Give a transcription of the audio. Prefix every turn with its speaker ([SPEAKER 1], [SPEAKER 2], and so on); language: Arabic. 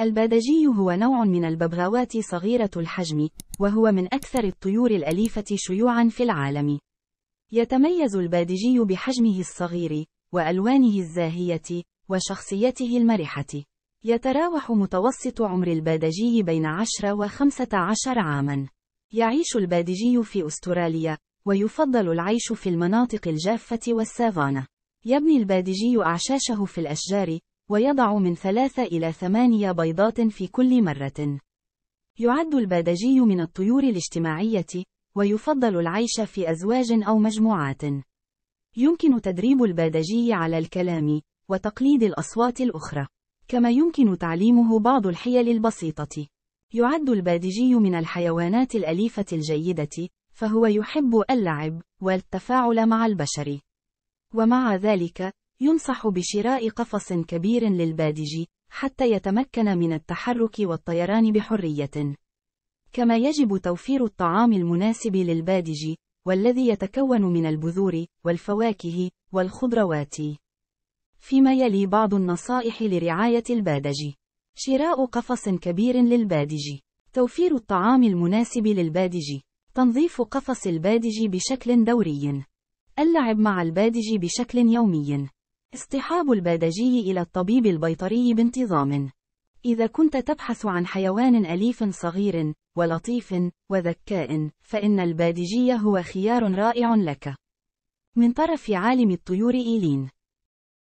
[SPEAKER 1] البادجي هو نوع من الببغاوات صغيرة الحجم، وهو من أكثر الطيور الأليفة شيوعًا في العالم. يتميز البادجي بحجمه الصغير، وألوانه الزاهية، وشخصيته المرحة. يتراوح متوسط عمر البادجي بين 10 و 15 عامًا. يعيش البادجي في أستراليا، ويفضل العيش في المناطق الجافة والسافانا. يبني البادجي أعشاشه في الأشجار، ويضع من ثلاثة إلى ثمانية بيضات في كل مرة. يعد البادجي من الطيور الاجتماعية، ويفضل العيش في أزواج أو مجموعات. يمكن تدريب البادجي على الكلام، وتقليد الأصوات الأخرى. كما يمكن تعليمه بعض الحيل البسيطة. يعد البادجي من الحيوانات الأليفة الجيدة، فهو يحب اللعب والتفاعل مع البشر. ومع ذلك، ينصح بشراء قفص كبير للبادج حتى يتمكن من التحرك والطيران بحرية. كما يجب توفير الطعام المناسب للبادج والذي يتكون من البذور والفواكه والخضروات. فيما يلي بعض النصائح لرعاية البادج: شراء قفص كبير للبادج، توفير الطعام المناسب للبادج، تنظيف قفص البادج بشكل دوري، اللعب مع البادج بشكل يومي. اصطحاب البادجي إلى الطبيب البيطري بانتظام. إذا كنت تبحث عن حيوان أليف صغير، ولطيف، وذكاء، فإن البادجي هو خيار رائع لك. من طرف عالم الطيور إيلين